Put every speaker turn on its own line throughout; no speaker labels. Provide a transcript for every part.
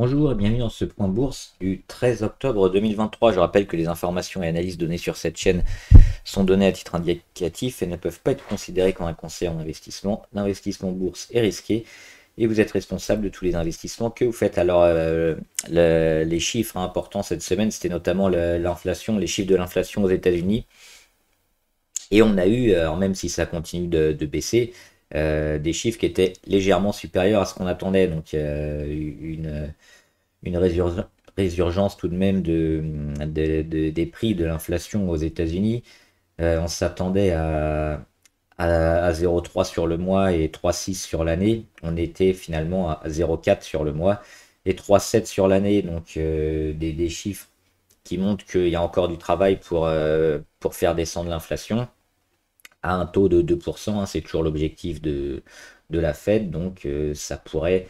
Bonjour et bienvenue dans ce point bourse du 13 octobre 2023. Je rappelle que les informations et analyses données sur cette chaîne sont données à titre indicatif et ne peuvent pas être considérées comme un conseil en investissement. L'investissement bourse est risqué et vous êtes responsable de tous les investissements que vous faites. Alors euh, les chiffres importants cette semaine, c'était notamment l'inflation, les chiffres de l'inflation aux États-Unis. Et on a eu, euh, même si ça continue de baisser, euh, des chiffres qui étaient légèrement supérieurs à ce qu'on attendait. Donc une, une résurgence tout de même de, des prix de l'inflation aux États-Unis. Euh, on s'attendait à, 0,3 sur le mois et 3,6 sur l'année. On était finalement à 0,4 sur le mois et 3,7 sur l'année. Donc euh, des, chiffres qui montrent qu'il y a encore du travail pour, pour faire descendre l'inflation à un taux de 2%. Hein, c'est toujours l'objectif de, la Fed. Donc euh, ça pourrait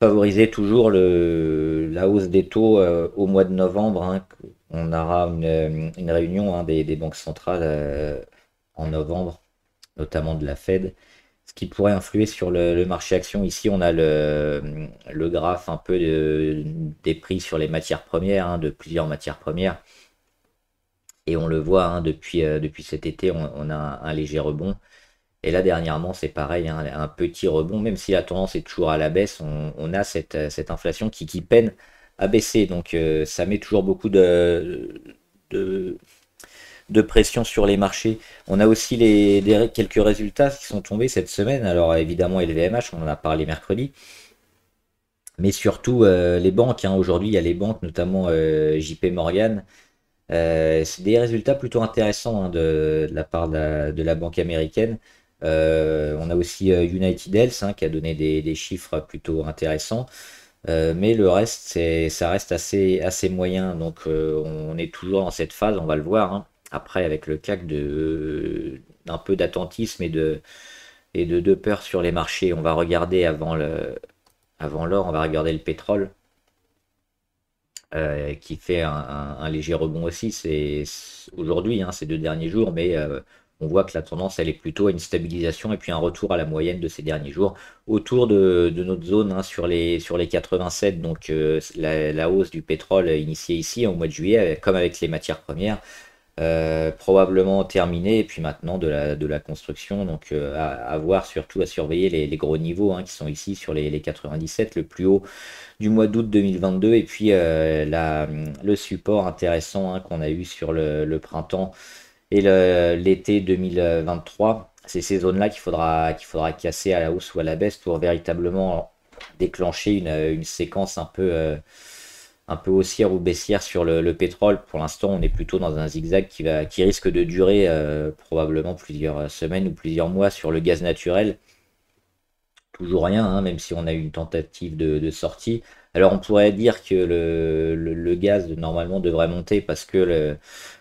favoriser toujours le, la hausse des taux euh, au mois de novembre. Hein, on aura une, euh, réunion hein, des, banques centrales en novembre, notamment de la Fed, ce qui pourrait influer sur le, marché action. Ici, on a le, graphe un peu des prix sur les matières premières, de plusieurs matières premières. Et on le voit hein, depuis, euh, depuis cet été, on, a un, léger rebond. Et là, dernièrement, c'est pareil, hein, un petit rebond, même si la tendance est toujours à la baisse, on, a cette, euh, inflation qui, peine à baisser. Donc euh, ça met toujours beaucoup de, pression sur les marchés. On a aussi les, quelques résultats qui sont tombés cette semaine. Alors évidemment, LVMH, on en a parlé mercredi mais surtout les banques. Hein. Aujourd'hui, il y a les banques, notamment JP Morgan, euh, c'est des résultats plutôt intéressants hein, de, la part de la, banque américaine. Euh, on a aussi euh, United Health hein, qui a donné des, chiffres plutôt intéressants. mais le reste, ça reste assez, moyen. Donc on est toujours dans cette phase, on va le voir. Hein, après, avec le CAC, d'un peu d'attentisme et de, et de, peur sur les marchés. On va regarder avant l'or, avant on va regarder le pétrole. Euh, qui fait un, léger rebond aussi. C'est aujourd'hui, hein, ces deux derniers jours, mais euh, on voit que la tendance, elle est plutôt à une stabilisation et puis un retour à la moyenne de ces derniers jours autour de, notre zone hein, sur, les, sur les 87. Donc euh, la, la, hausse du pétrole initiée ici au mois de juillet, comme avec les matières premières, euh, probablement terminé, et puis maintenant de la, de la construction. Donc euh, à, voir surtout, à surveiller les, gros niveaux hein, qui sont ici sur les, 97, le plus haut du mois d'août 2022, et puis euh, la, le support intéressant hein, qu'on a eu sur le, printemps et l'été 2023. C'est ces zones-là qu'il faudra, qu'il faudra casser à la hausse ou à la baisse pour véritablement déclencher une séquence un peu un peu haussière ou baissière sur le, pétrole. Pour l'instant, on est plutôt dans un zigzag qui, va, qui risque de durer euh, probablement plusieurs semaines ou plusieurs mois sur le gaz naturel. Toujours rien, hein, même si on a eu une tentative de, sortie. Alors on pourrait dire que le, le, gaz normalement devrait monter parce que le,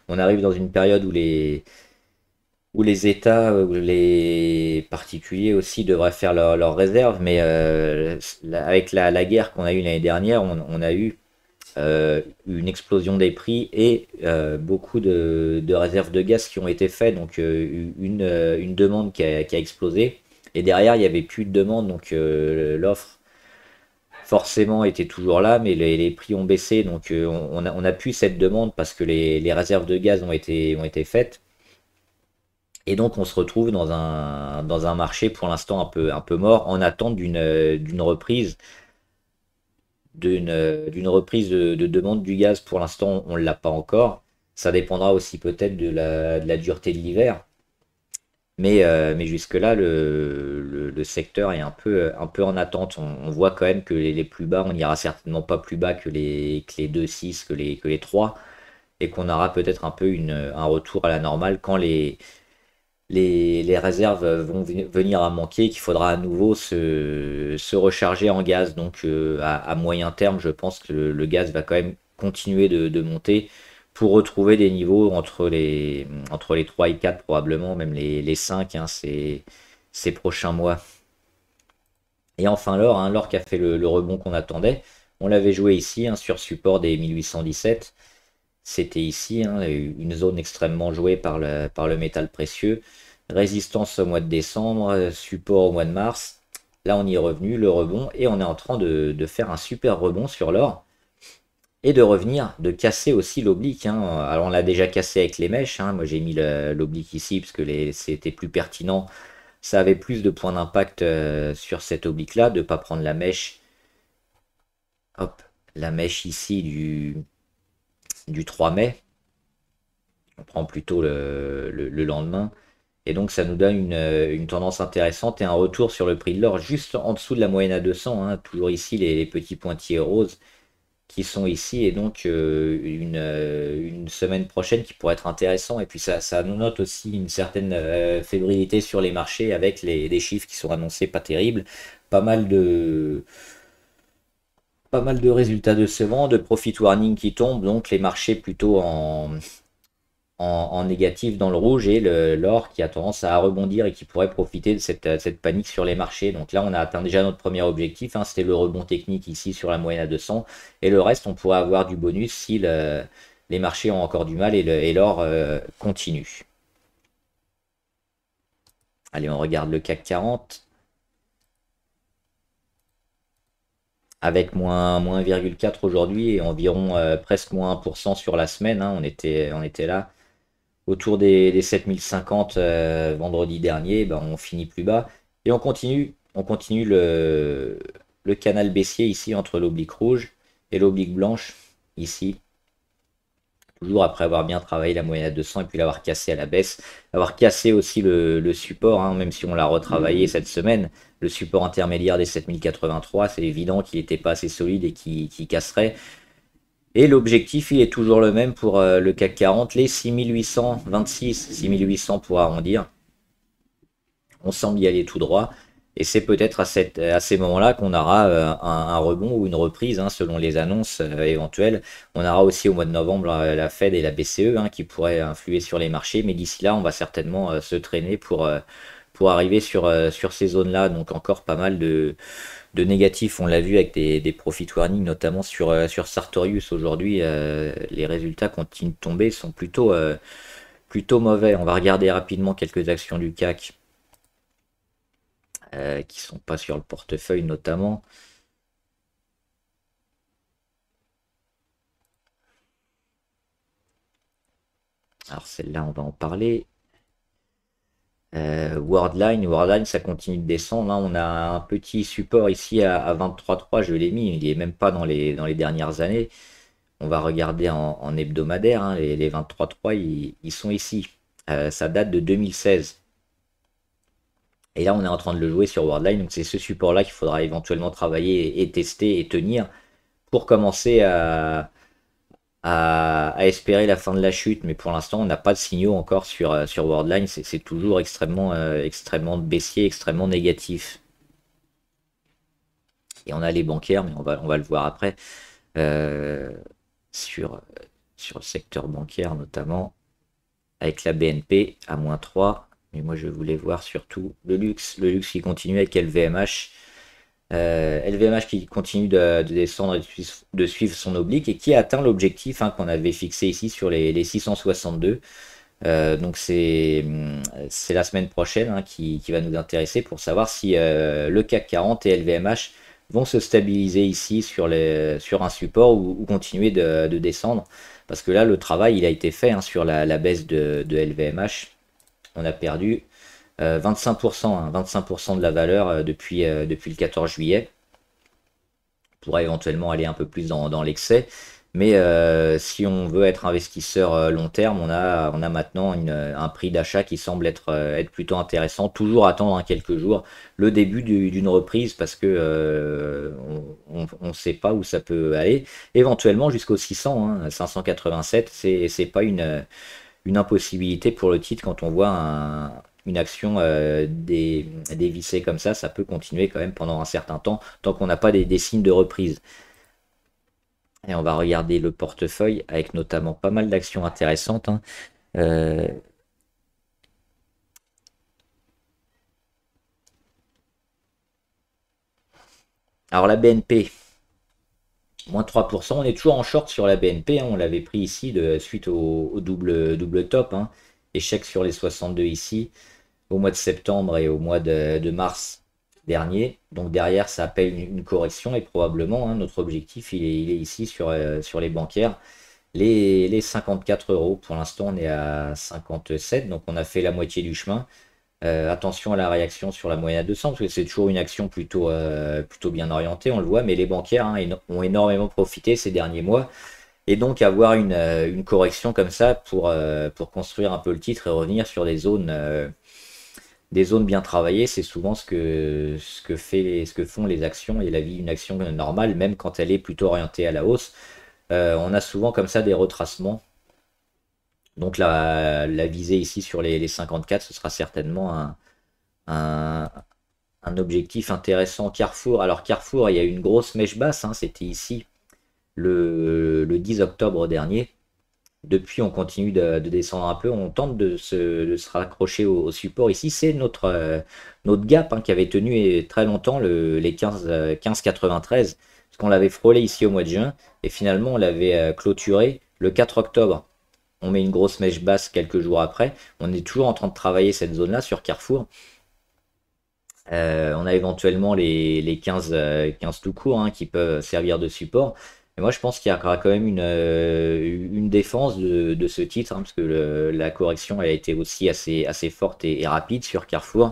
on arrive dans une période où les où les États, euh, les particuliers aussi devraient faire leurs réserves, mais euh, avec la, guerre qu'on a eu l'année dernière, on, a eu euh, une explosion des prix et euh, beaucoup de, réserves de gaz qui ont été faites, donc euh, une, demande qui a, explosé. Et derrière, il n'y avait plus de demande, donc l'offre forcément était toujours là, mais les, prix ont baissé, donc on, on, pu cette demande parce que les, réserves de gaz ont été, ont été faites. Et donc on se retrouve dans un, dans un marché pour l'instant un peu, un peu mort en attente d'une reprise euh, d'une reprise de, demande du gaz. Pour l'instant, on ne l'a pas encore. Ça dépendra aussi peut-être de, de la, dureté de l'hiver. Mais, euh, mais jusque-là, le, le, secteur est un peu, un peu en attente. On, voit quand même que les, plus bas, on n'ira certainement pas plus bas que les, que les 2,6, que les, que les 3, et qu'on aura peut-être un peu une, un retour à la normale quand les, les, réserves vont venir à manquer, qu'il faudra à nouveau se, recharger en gaz. Donc euh, à, moyen terme, je pense que le, gaz va quand même continuer de, monter pour retrouver des niveaux entre les, entre les 3 et 4 probablement, même les, 5 hein, ces, prochains mois. Et enfin l'or, hein, l'or qui a fait le, rebond qu'on attendait. On l'avait joué ici hein, sur support des 1817 c'était ici, hein, une zone extrêmement jouée par le, par le métal précieux. Résistance au mois de décembre, support au mois de mars. Là, on y est revenu, le rebond, et on est en train de, faire un super rebond sur l'or. Et de revenir, de casser aussi l'oblique. Hein. Alors, on l'a déjà cassé avec les mèches. Hein. Moi, j'ai mis l'oblique ici, parce que c'était plus pertinent. Ça avait plus de points d'impact euh, sur cet oblique-là, de ne pas prendre la mèche. Hop, la mèche ici du, du 3 mai. On prend plutôt le, lendemain. Et donc ça nous donne une, tendance intéressante et un retour sur le prix de l'or juste en dessous de la moyenne à 200. Hein. toujours ici les, petits pointillés roses qui sont ici et donc euh, euh, une, semaine prochaine qui pourrait être intéressant. Et puis ça, nous note aussi une certaine euh, fébrilité sur les marchés avec les, les, chiffres qui sont annoncés pas terribles. Pas mal de pas mal de résultats de ce vent de profit warning qui tombe, donc les marchés plutôt en, en, négatif dans le rouge et l'or qui a tendance à rebondir et qui pourrait profiter de euh, cette, panique sur les marchés. Donc là, on a atteint déjà notre premier objectif, hein. c'était le rebond technique ici sur la moyenne à 200, et le reste, on pourrait avoir du bonus si les marchés ont encore du mal et l'or euh, continue. Allez, on regarde le CAC 40. avec moins, 1,4 aujourd'hui et environ euh, presque moins 1% sur la semaine. Hein. on, était, là autour des, 7050 euh, vendredi dernier. Ben, on finit plus bas et on continue, on continue le, canal baissier ici entre l'oblique rouge et l'oblique blanche ici. Toujours après avoir bien travaillé la moyenne de 200 et puis l'avoir cassé à la baisse, avoir cassé aussi le, support, hein, même si on l'a retravaillé mmh. cette semaine le support intermédiaire des 7083, c'est évident qu'il n'était pas assez solide et qu'il casserait. Et l'objectif, il est toujours le même pour euh, le CAC 40, les 6826, 6800 pour arrondir. On semble y aller tout droit. Et c'est peut-être à, à ces moments-là qu'on aura euh, un, rebond ou une reprise, hein, selon les annonces euh, éventuelles. On aura aussi au mois de novembre la Fed et la BCE hein, qui pourraient influer sur les marchés, mais d'ici là, on va certainement se traîner pour, pour arriver sur, euh, sur ces zones-là. Donc encore pas mal de, négatifs, on l'a vu avec des, des, profit warning, notamment sur, euh, sur Sartorius. Aujourd'hui, euh, les résultats continuent de tomber, sont plutôt, plutôt mauvais. On va regarder rapidement quelques actions du CAC qui sont pas sur le portefeuille notamment. Alors celle-là, on va en parler. Euh, Worldline, Wordline, Wordline, ça continue de descendre. Là, hein. on a un petit support ici à, 23.3, je l'ai mis, il n'est même pas dans les, dans les dernières années. On va regarder en, hebdomadaire, hein. les, 23.3, ils, sont ici. Euh, ça date de 2016. Et là, on est en train de le jouer sur Wordline, donc c'est ce support-là qu'il faudra éventuellement travailler et tester et tenir pour commencer à, à, espérer la fin de la chute, mais pour l'instant, on n'a pas de signaux encore sur, euh, sur Worldline. C'est toujours extrêmement, euh, extrêmement baissier, extrêmement négatif. Et on a les bancaires, mais on va, on va le voir après, euh, sur, sur le secteur bancaire notamment, avec la BNP à moins 3. Mais moi, je voulais voir surtout le luxe. Le luxe qui continue avec LVMH. LVMH euh, qui continue de, descendre et de suivre son oblique et qui atteint l'objectif hein, qu'on avait fixé ici sur les, 662. Euh, donc euh, c'est la semaine prochaine hein, qui, va nous intéresser pour savoir si le CAC 40 et LVMH vont se stabiliser ici sur, les, sur un support ou, continuer de, descendre. Parce que là, le travail, il a été fait hein, sur la, baisse de, de LVMH. On a perdu 25%, euh, 25% hein, de la valeur euh, depuis, euh, depuis le 14 juillet. On pourra éventuellement aller un peu plus dans, l'excès. Mais si on veut être investisseur long terme, on a, on a maintenant un prix d'achat qui semble être, être plutôt intéressant. Toujours attendre hein, quelques jours le début d'une reprise parce que on ne sait pas où ça peut aller. Éventuellement jusqu'au 600, 587. 587, c'est pas une, une impossibilité pour le titre quand on voit un, une action euh, des dévissée comme ça, ça peut continuer quand même pendant un certain temps, tant qu'on n'a pas des, signes de reprise. Et on va regarder le portefeuille avec notamment pas mal d'actions intéressantes. Hein. Euh, alors la BNP, moins 3%. On est toujours en short sur la BNP. Hein. On l'avait pris ici de, suite au, double, double top. Hein. Échec sur les 62 ici au mois de septembre et au mois de, mars dernier. Donc derrière, ça appelle une, correction et probablement hein, notre objectif, il est, ici sur, euh, sur les bancaires, les, 54 euros. Pour l'instant, on est à 57, donc on a fait la moitié du chemin. Euh, attention à la réaction sur la moyenne à 200, parce que c'est toujours une action plutôt, euh, plutôt bien orientée, on le voit, mais les bancaires hein, ont énormément profité ces derniers mois. Et donc avoir une, correction comme ça pour, pour construire un peu le titre et revenir sur des zones des zones bien travaillées, c'est souvent ce que, ce, que fait, ce que font les actions et la vie d'une action normale, même quand elle est plutôt orientée à la hausse. Euh, on a souvent comme ça des retracements. Donc la, la visée ici sur les, 54, ce sera certainement un, un, objectif intéressant. Carrefour, alors Carrefour, il y a une grosse mèche basse, hein, c'était ici le, le 10 octobre dernier. Depuis, on continue de, descendre un peu, on tente de se, raccrocher au, support. Ici, c'est notre, euh, notre gap hein, qui avait tenu très longtemps les 15, 15,93, euh, parce qu'on l'avait frôlé ici au mois de juin, et finalement, on l'avait euh, clôturé le 4 octobre. On met une grosse mèche basse quelques jours après. On est toujours en train de travailler cette zone-là sur Carrefour. on a éventuellement les, 15, 15 tout court hein, qui peuvent servir de support moi, je pense qu'il y aura quand même une, euh, défense de, ce titre, hein, parce que la correction a été aussi assez, assez forte et, rapide sur Carrefour.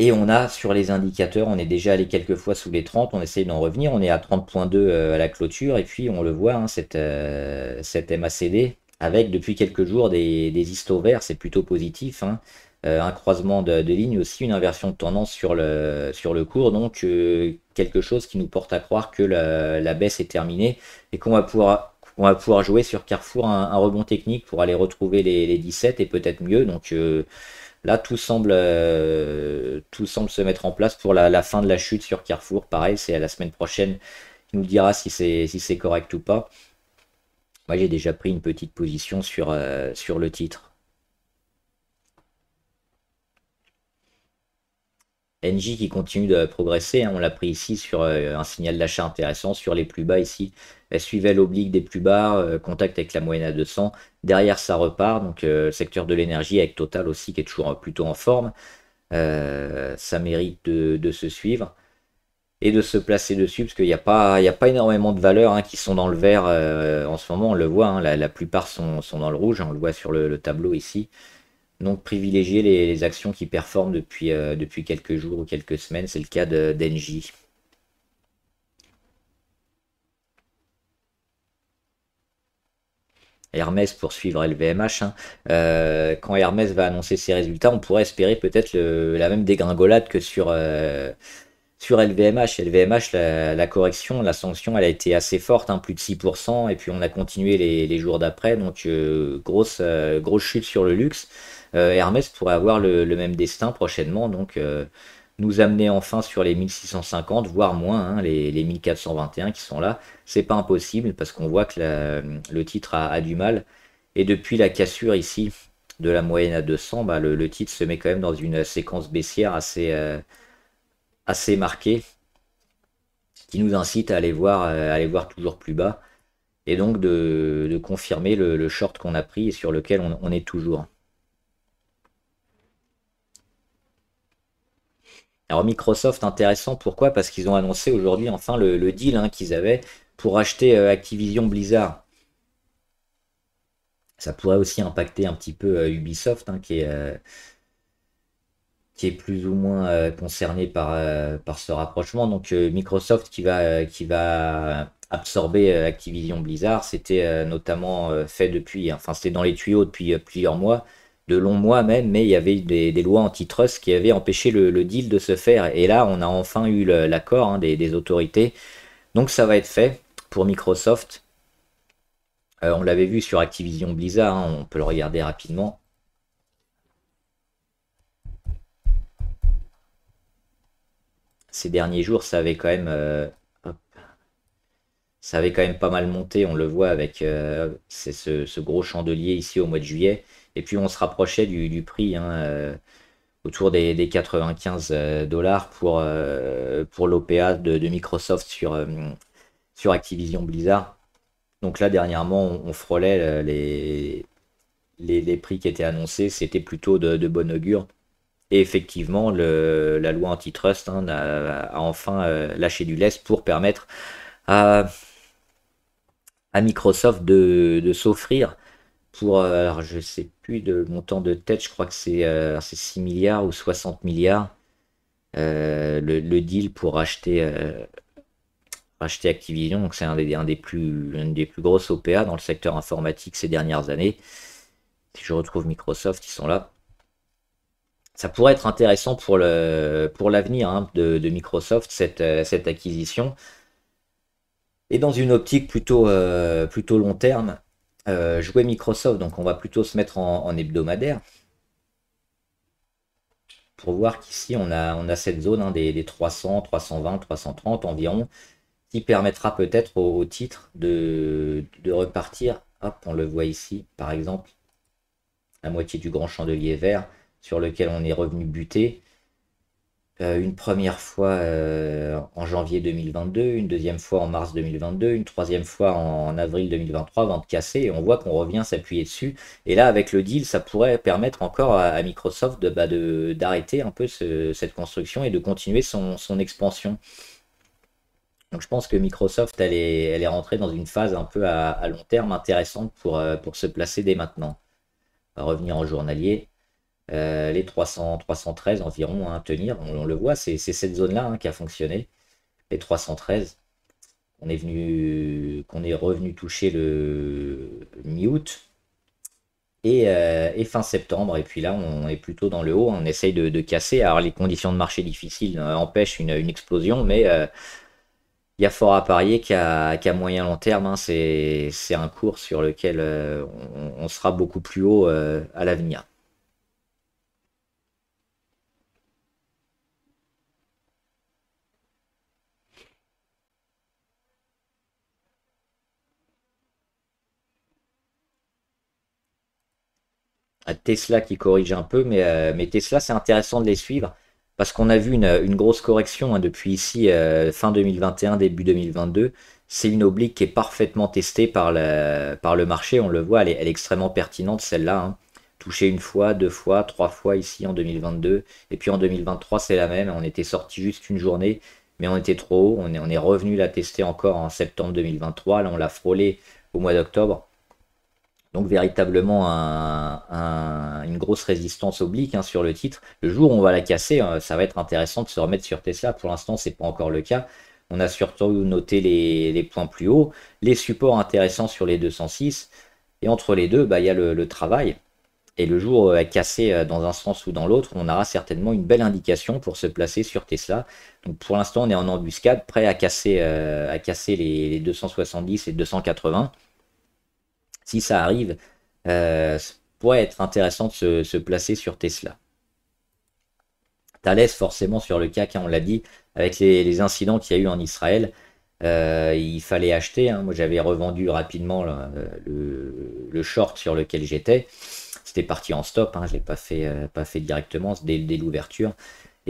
Et on a sur les indicateurs, on est déjà allé quelques fois sous les 30, on essaye d'en revenir, on est à 30.2 euh, à la clôture, et puis on le voit, hein, cette, euh, MACD, avec depuis quelques jours des, des verts, c'est plutôt positif. Hein. Euh, un croisement de, lignes, aussi une inversion de tendance sur le, sur le cours, donc euh, quelque chose qui nous porte à croire que la, baisse est terminée et qu'on va pouvoir va pouvoir jouer sur Carrefour un, rebond technique pour aller retrouver les, 17 et peut-être mieux. Donc euh, là, tout semble, tout semble se mettre en place pour la, fin de la chute sur Carrefour. Pareil, c'est à la semaine prochaine qui nous dira si c'est si correct ou pas. Moi, j'ai déjà pris une petite position sur, sur le titre. NJ qui continue de progresser. Hein. on l'a pris ici sur euh, un signal d'achat intéressant, sur les plus bas ici. Elle suivait l'oblique des plus bas, euh, contact avec la moyenne à 200. Derrière, ça repart. Donc, euh, le secteur de l'énergie avec Total aussi qui est toujours plutôt en forme. ça mérite de, se suivre et de se placer dessus parce qu'il n'y a, pas, énormément de valeurs hein, qui sont dans le vert en ce moment. On le voit, hein. la, plupart sont, dans le rouge. On le voit sur le tableau ici. Donc privilégier les, actions qui performent depuis, euh, depuis quelques jours ou quelques semaines, c'est le cas d'Engie. Hermès pour suivre LVMH. Hein. Euh, quand Hermès va annoncer ses résultats, on pourrait espérer peut-être la même dégringolade que sur, euh, sur LVMH. LVMH, la, correction, la sanction, elle a été assez forte, hein, plus de 6%, et puis on a continué les, jours d'après, donc grosse, grosse chute sur le luxe. Euh, Hermès pourrait avoir le, même destin prochainement, donc euh, nous amener enfin sur les 1650, voire moins, hein, les, 1421 qui sont là. C'est pas impossible parce qu'on voit que le titre a, du mal. Et depuis la cassure ici de la moyenne à 200, bah, le, titre se met quand même dans une séquence baissière assez, euh, marquée, ce qui nous incite à aller voir, voir toujours plus bas et donc de, confirmer le, short qu'on a pris et sur lequel on est toujours. Alors Microsoft, intéressant, pourquoi Parce qu'ils ont annoncé aujourd'hui enfin le, deal hein, qu'ils avaient pour acheter euh, Activision Blizzard. Ça pourrait aussi impacter un petit peu euh, Ubisoft, hein, qui, est, euh, qui est plus ou moins concerné par, par ce rapprochement. Donc Microsoft qui va, qui va absorber Activision Blizzard, c'était notamment fait depuis, enfin c'était dans les tuyaux depuis plusieurs mois de longs mois même, mais il y avait des, lois antitrust qui avaient empêché le, deal de se faire. Et là, on a enfin eu l'accord hein, des, autorités. Donc ça va être fait pour Microsoft. Euh, on l'avait vu sur Activision Blizzard, hein, on peut le regarder rapidement. Ces derniers jours, ça avait quand même euh, ça avait quand même pas mal monté, on le voit avec euh, ce, gros chandelier ici au mois de juillet. Et puis on se rapprochait du, prix hein, euh, autour des, 95 euh, dollars pour, euh, pour l'OPA de, Microsoft sur, sur Activision Blizzard. Donc là, dernièrement, on, frôlait les, les, prix qui étaient annoncés. C'était plutôt de, bon augure. Et effectivement, le, la loi antitrust hein, a, enfin lâché du laisse pour permettre à, à Microsoft de, de s'offrir pour, euh, alors je sais plus de montant de tête, je crois que c'est 6 euh, milliards ou 60 milliards, euh, le, deal pour acheter, acheter Activision. Donc c'est un des, un des plus, une des plus grosses OPA dans le secteur informatique ces dernières années. Si je retrouve Microsoft, ils sont là. Ça pourrait être intéressant pour le pour l'avenir hein, de, de, Microsoft, cette, cette acquisition. Et dans une optique plutôt, plutôt long terme, euh, jouer Microsoft, donc on va plutôt se mettre en, hebdomadaire pour voir qu'ici on a, on a cette zone hein, des, 300, 320, 330 environ qui permettra peut-être au, titre de, de repartir. on le voit ici par exemple, la moitié du grand chandelier vert sur lequel on est revenu buter. Euh, une première fois euh, en janvier 2022, une deuxième fois en mars 2022, une troisième fois en, avril 2023, vente cassée, et on voit qu'on revient s'appuyer dessus. Et là, avec le deal, ça pourrait permettre encore à, Microsoft bah, d'arrêter un peu cette construction et de continuer son, expansion. Donc je pense que Microsoft, elle est, rentrée dans une phase un peu à, long terme intéressante euh, pour, se placer dès maintenant. On va revenir en journalier. Euh, les 300, 313 environ à mm. hein, tenir. On, le voit, c'est cette zone-là hein, qui a fonctionné, les 313. On est venu, qu'on est revenu toucher le mi-août euh, et, fin septembre. Et puis là, on est plutôt dans le haut. On essaye de, casser. Alors, les conditions de marché difficiles euh, empêchent une, explosion, mais il y a fort à parier qu'à moyen long terme, hein, c'est un cours sur lequel on, sera beaucoup plus haut à l'avenir. Tesla qui corrige un peu, euh, mais, Tesla, c'est intéressant de les suivre parce qu'on a vu une, grosse correction hein, depuis ici, euh, fin 2021, début 2022. C'est une oblique qui est parfaitement testée par le, par le marché, on le voit, elle est, extrêmement pertinente celle-là. Hein. Touchée une fois, deux fois, trois fois ici en 2022, et puis en 2023, c'est la même. On était sorti juste une journée, mais on était trop haut. On est, on est revenu la tester encore en septembre 2023. Là, on l'a frôlé au mois d'octobre. Donc véritablement une grosse résistance oblique hein, sur le titre. Le jour où on va la casser, euh, ça va être intéressant de se remettre sur Tesla. Pour l'instant, c'est pas encore le cas. On a surtout noté les, points plus hauts, les supports intéressants sur les 206. Et entre les deux, bah, il y a le, travail. Et le jour euh, à casser euh, dans un sens ou dans l'autre, on aura certainement une belle indication pour se placer sur Tesla. Donc pour l'instant, on est en embuscade, prêt à casser, les, les 270 et 280 si ça arrive, euh, pourrait être intéressant de se, placer sur Tesla. Thalès, forcément, sur le CAC, hein, on l'a dit, avec les, incidents qu'il y a eu en Israël, euh, il fallait acheter. Hein. Moi, j'avais revendu rapidement le, short sur lequel j'étais. C'était parti en stop, hein. je ne l'ai pas fait, euh, pas fait directement dès l'ouverture.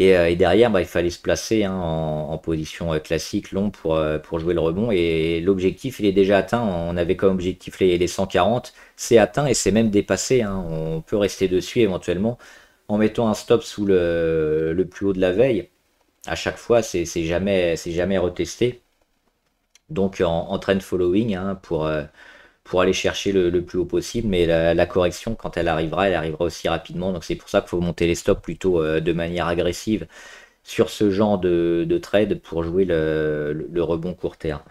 Euh, et, derrière, bah, il fallait se placer hein, en, position euh, classique, long, euh, pour, jouer le rebond. Et l'objectif, il est déjà atteint. On avait comme objectif les, 140. C'est atteint et c'est même dépassé. Hein. On peut rester dessus éventuellement en mettant un stop sous le, plus haut de la veille. À chaque fois, c'est jamais, jamais retesté. Donc en, train de following hein, pour, pour aller chercher le, plus haut possible. Mais la, correction, quand elle arrivera, elle arrivera aussi rapidement. Donc c'est pour ça qu'il faut monter les stops plutôt euh, de manière agressive sur ce genre de, trade pour jouer le, le, rebond court terme.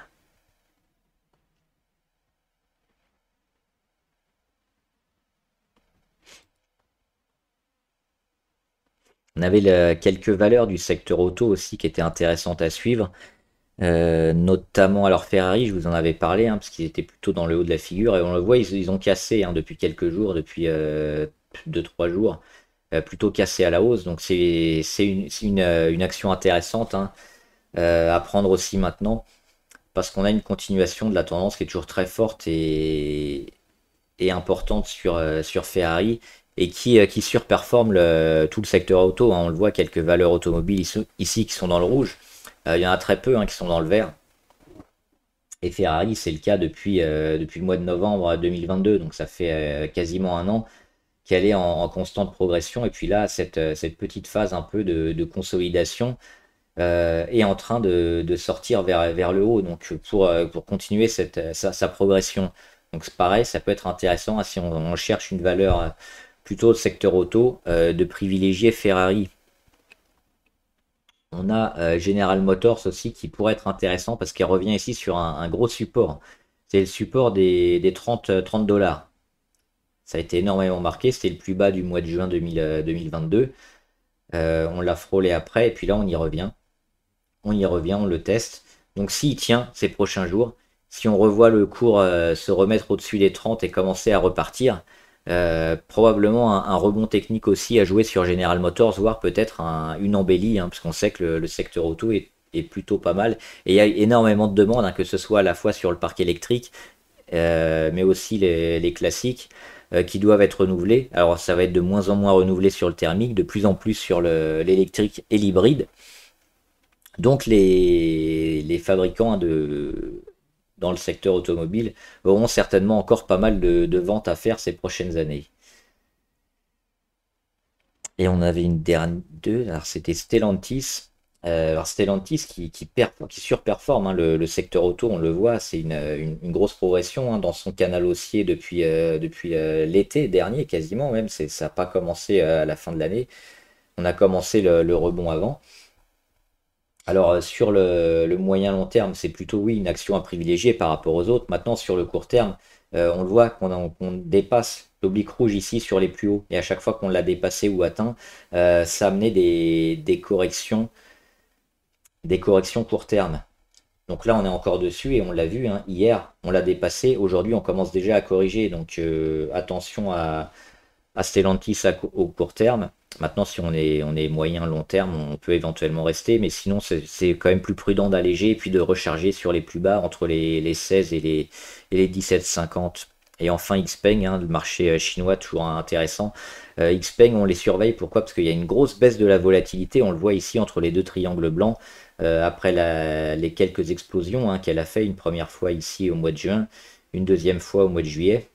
On avait quelques valeurs du secteur auto aussi qui étaient intéressantes à suivre. Euh, notamment, alors Ferrari, je vous en avais parlé, hein, parce qu'ils étaient plutôt dans le haut de la figure, et on le voit, ils, ont cassé hein, depuis quelques jours, depuis 2-3 euh, jours, euh, plutôt cassé à la hausse. Donc c'est une, action intéressante hein, à prendre aussi maintenant, parce qu'on a une continuation de la tendance qui est toujours très forte et, et importante sur, sur Ferrari et qui, qui surperforme tout le secteur auto. On le voit, quelques valeurs automobiles ici qui sont dans le rouge. Euh, il y en a très peu hein, qui sont dans le vert. Et Ferrari, c'est le cas depuis, euh, depuis le mois de novembre 2022, donc ça fait euh, quasiment un an qu'elle est en, constante progression. Et puis là, cette, petite phase un peu de, consolidation, est en train de, sortir vers, vers le haut, donc pour, pour continuer cette, sa, progression. Donc c'est pareil, ça peut être intéressant hein, si on, cherche une valeur plutôt de secteur auto, de privilégier Ferrari on a euh, General Motors aussi qui pourrait être intéressant parce qu'il revient ici sur un, gros support. C'est le support des, 30, euh, dollars. Ça a été énormément marqué. C'était le plus bas du mois de juin 2022. Euh, on l'a frôlé après et puis là on y revient. On y revient, on le teste. Donc s'il tient ces prochains jours, si on revoit le cours se remettre au-dessus des 30 et commencer à repartir, euh, probablement un, rebond technique aussi à jouer sur General Motors, voire peut-être une embellie, hein, parce sait que le, secteur auto est, plutôt pas mal. Et il y a énormément de demandes, hein, que ce soit à la fois sur le parc électrique, euh, mais aussi les, classiques euh, qui doivent être renouvelés. Alors ça va être de moins en moins renouvelé sur le thermique, de plus en plus sur l'électrique et l'hybride. Donc les, les fabricants hein, de, dans le secteur automobile auront certainement encore pas mal de, ventes à faire ces prochaines années. Et on avait une dernière, deux, alors c'était Stellantis. Euh, alors Stellantis qui, qui, surperforme hein, le, secteur auto, on le voit, c'est une, grosse progression hein, dans son canal haussier depuis, euh, depuis euh, l'été dernier quasiment, même ça n'a pas commencé à la fin de l'année, on a commencé le rebond avant. Alors euh, sur le, moyen long terme, c'est plutôt oui une action à privilégier par rapport aux autres. Maintenant sur le court terme, euh, on le voit qu'on dépasse l'oblique rouge ici sur les plus hauts. Et à chaque fois qu'on l'a dépassé ou atteint, euh, ça amenait des, corrections des corrections court terme. Donc là, on est encore dessus et on l'a vu hein, hier, on l'a dépassé. Aujourd'hui, on commence déjà à corriger. Donc attention à, à Stellantis à, au court terme. Maintenant, si on est, on est moyen, long terme, on peut éventuellement rester, mais sinon, c'est quand même plus prudent d'alléger et puis de recharger sur les plus bas entre les, 16 et les, 17,50. Et enfin, Xpeng, hein, le marché euh, chinois, toujours intéressant. Euh, Xpeng, on les surveille. Pourquoi Parce qu'il y a une grosse baisse de la volatilité. On le voit ici entre les deux triangles blancs. Euh, après les quelques explosions hein, qu'elle a fait une première fois ici au mois de juin, une deuxième fois au mois de juillet.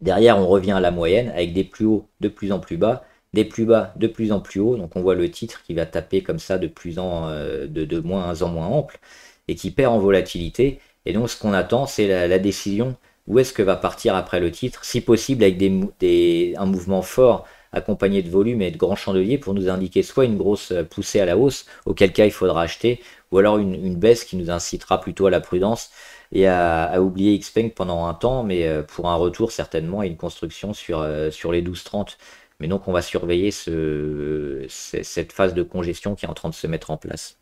Derrière, on revient à la moyenne avec des plus hauts de plus en plus bas, des plus bas de plus en plus hauts. Donc on voit le titre qui va taper comme ça de plus en euh, de, moins en moins ample et qui perd en volatilité. Et donc ce qu'on attend, c'est la, décision où est-ce que va partir après le titre, si possible avec des, un mouvement fort accompagné de volume et de grands chandeliers pour nous indiquer soit une grosse poussée à la hausse, auquel cas il faudra acheter, ou alors une baisse qui nous incitera plutôt à la prudence et à, oublié oublier Xpeng pendant un temps, mais euh, pour un retour certainement et une construction sur, euh, sur les 12-30. Mais donc on va surveiller cette phase de congestion qui est en train de se mettre en place.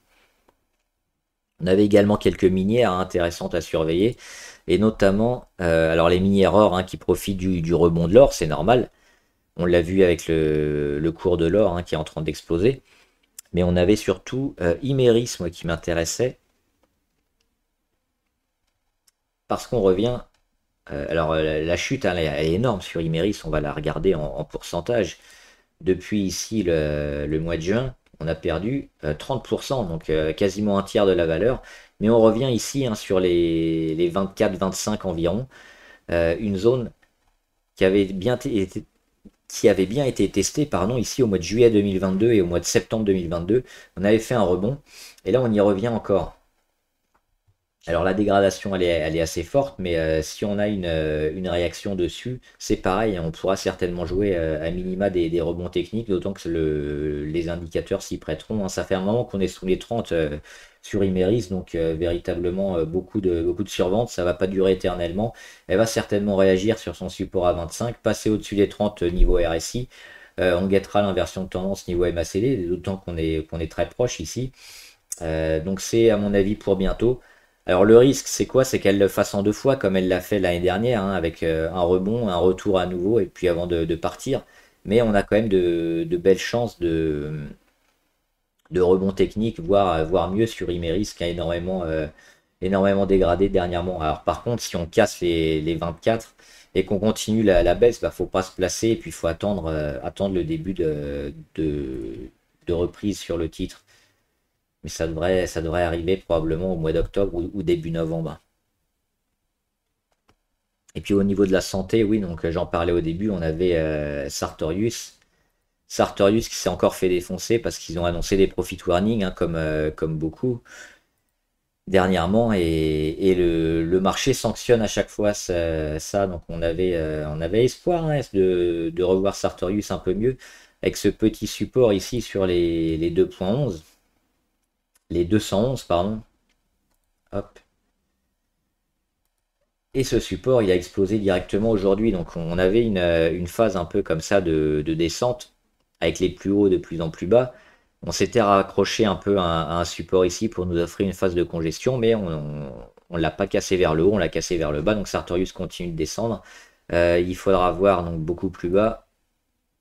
On avait également quelques minières hein, intéressantes à surveiller, et notamment euh, alors les minières or hein, qui profitent du, rebond de l'or, c'est normal. On l'a vu avec le, cours de l'or hein, qui est en train d'exploser. Mais on avait surtout Imérisme qui m'intéressait, parce qu'on revient. Euh, alors euh, la, chute, hein, est énorme sur Imeris, on va la regarder en, pourcentage. Depuis ici le, mois de juin, on a perdu 30%, euh, donc quasiment un tiers de la valeur. Mais on revient ici hein, sur les, 24-25 environ, une zone qui avait bien été qui avait bien été pardon, ici au mois de juillet 2022 et au mois de septembre 2022. On avait fait un rebond et là on y revient encore. Alors la dégradation, elle est, assez forte, mais euh, si on a euh, une, réaction dessus, c'est pareil, hein, on pourra certainement jouer euh, à minima des, rebonds techniques, d'autant que les indicateurs s'y prêteront. Hein. Ça fait un moment qu'on est sous les 30 sur Imeris, donc véritablement beaucoup, de, beaucoup de surventes, ça va pas durer éternellement. Elle va certainement réagir sur son support à 25, passer au-dessus des 30 niveau RSI. on guettera l'inversion de tendance niveau MACD, d'autant qu'on qu'on est très proche ici. donc c'est à mon avis pour bientôt. Alors le risque, c'est quoi C'est qu'elle le fasse en deux fois, comme elle l'a fait l'année dernière, hein, avec euh, un rebond, un retour à nouveau, et puis avant de, partir. Mais on a quand même de, belles chances de, rebond technique, voire, euh, mieux sur Imeris, qui a énormément, euh, énormément dégradé dernièrement. Alors par contre, si on casse les, 24 et qu'on continue la, baisse, il bah, ne faut pas se placer, et puis il faut attendre, attendre le début de reprise sur le titre. Mais ça devrait, ça devrait arriver probablement au mois d'octobre ou, début novembre. Et puis au niveau de la santé, oui, donc euh, j'en parlais au début, on avait euh, Sartorius. Sartorius qui s'est encore fait défoncer parce qu'ils ont annoncé des profit warnings, hein, euh, comme, beaucoup dernièrement et, le, marché sanctionne à chaque fois ça, donc on avait on avait espoir hein, de, revoir Sartorius un peu mieux avec ce petit support ici sur les, les 2.11 les 211, pardon. Et ce support, il a explosé directement aujourd'hui. Donc on avait une, euh, phase un peu comme ça de, descente, avec les plus hauts de plus en plus bas. On s'était raccroché un peu à un, support ici pour nous offrir une phase de congestion, mais on ne l'a pas cassé vers le haut, on l'a cassé vers le bas. Donc Sartorius continue de descendre. Euh, il faudra voir donc beaucoup plus bas.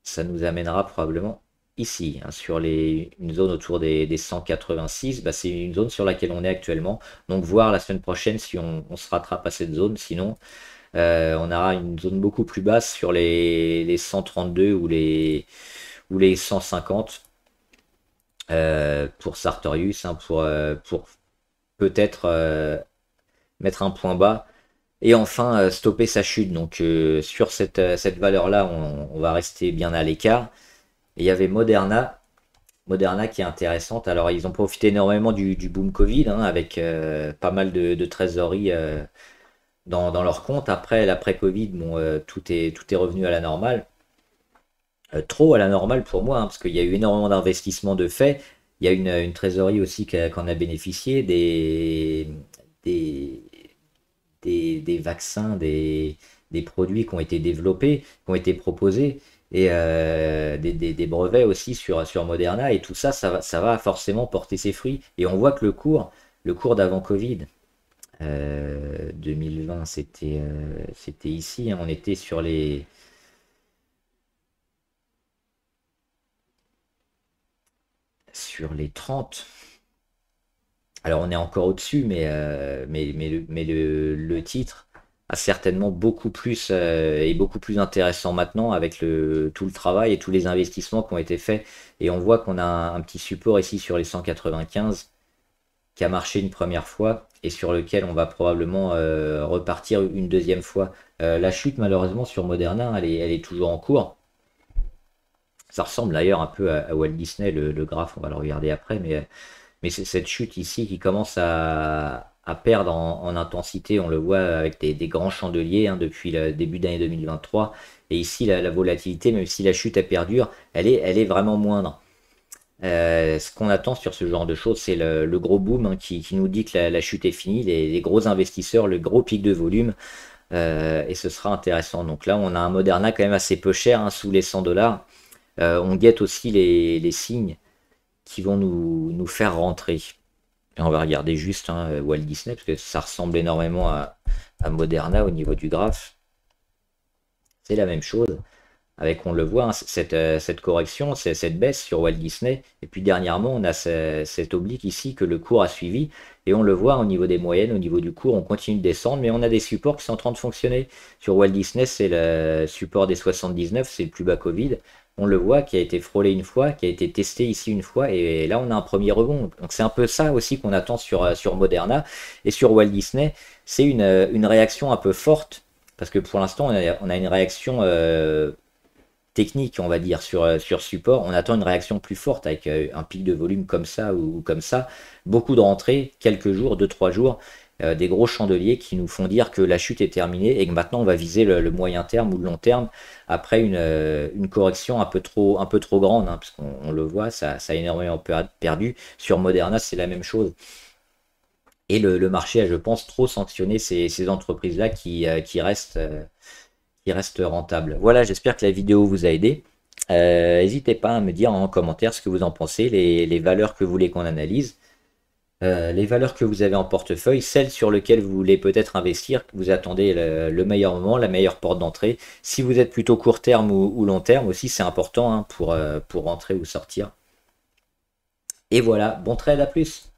Ça nous amènera probablement ici, hein, sur les, une zone autour des, 186, bah, c'est une zone sur laquelle on est actuellement. Donc voir la semaine prochaine si on, se rattrape à cette zone, sinon euh, on aura une zone beaucoup plus basse sur les, 132 ou les, ou les 150 euh, pour Sartorius, hein, euh, pour, peut-être mettre un point bas et enfin stopper sa chute. Donc sur cette, valeur-là, on, va rester bien à l'écart. Et il y avait Moderna, Moderna qui est intéressante. Alors, ils ont profité énormément du, boom Covid, hein, avec euh, pas mal de, trésorerie euh, dans, leur compte. Après, l'après-Covid, bon, euh, tout, est, tout est revenu à la normale. trop à la normale pour moi, hein, parce qu'il y a eu énormément d'investissements de fait. Il y a une, trésorerie aussi qu'on a, bénéficié des, des, vaccins, des, des produits qui ont été développés, qui ont été proposés et euh, des, brevets aussi sur, sur Moderna. Et tout ça, ça va, forcément porter ses fruits. Et on voit que le cours, le cours d'avant Covid, 2020, euh, c'était euh, c'était ici. Hein. on était sur les. sur les 30. Alors on est encore au-dessus, mais, mais, mais le titre a certainement beaucoup plus euh, et beaucoup plus intéressant maintenant avec le, tout le travail et tous les investissements qui ont été faits. Et on voit qu'on a un, petit support ici sur les 195 qui a marché une première fois et sur lequel on va probablement euh, repartir une deuxième fois. Euh, la chute malheureusement sur Moderna, elle est, elle est toujours en cours. Ça ressemble d'ailleurs un peu à, Walt Disney, le, graphe, on va le regarder après, mais, mais c'est cette chute ici qui commence à, à perdre en, intensité. On le voit avec des, grands chandeliers hein, depuis le début d'année 2023. Et ici, la, volatilité, même si la chute a perdure, elle est, elle est vraiment moindre. Euh, ce qu'on attend sur ce genre de choses, c'est le, gros boom hein, qui, nous dit que la, chute est finie, les, gros investisseurs, le gros pic de volume, euh, et ce sera intéressant. Donc là, on a un Moderna quand même assez peu cher, hein, sous les 100 dollars. Euh, on guette aussi les, les signes qui vont nous, nous faire rentrer on va regarder juste hein, Walt Disney, parce que ça ressemble énormément à, Moderna au niveau du graphe. C'est la même chose. Avec, on le voit, hein, euh, cette, correction, cette baisse sur Walt Disney. Et puis dernièrement, on a cette, oblique ici que le cours a suivi. Et on le voit hein, au niveau des moyennes, au niveau du cours, on continue de descendre, mais on a des supports qui sont en train de fonctionner. Sur Walt Disney, c'est le support des 79, c'est le plus bas Covid on le voit, qui a été frôlé une fois, qui a été testé ici une fois, et là on a un premier rebond. Donc c'est un peu ça aussi qu'on attend sur, euh, sur Moderna et sur Walt Disney. C'est euh, une, réaction un peu forte, parce que pour l'instant on a, une réaction euh, technique, on va dire, sur, sur support. On attend une réaction plus forte avec un pic de volume comme ça ou, comme ça. Beaucoup de rentrées, quelques jours, deux, trois jours. Euh, des gros chandeliers qui nous font dire que la chute est terminée et que maintenant on va viser le, moyen terme ou le long terme après euh, une, correction un peu trop, un peu trop grande, hein, parce qu'on le voit, ça, ça, a énormément perdu. Sur Moderna, c'est la même chose. Et le, marché a, je pense, trop sanctionné ces, entreprises-là qui, euh, restent, qui restent rentables. Voilà, j'espère que la vidéo vous a aidé. N'hésitez pas à me dire en commentaire ce que vous en pensez, les valeurs que vous voulez qu'on analyse. Euh, les valeurs que vous avez en portefeuille, celles sur lesquelles vous voulez peut-être investir, vous attendez le, meilleur moment, la meilleure porte d'entrée. Si vous êtes plutôt court terme ou, long terme aussi, c'est important hein, pour, euh, pour entrer ou sortir. Et voilà, bon trade à plus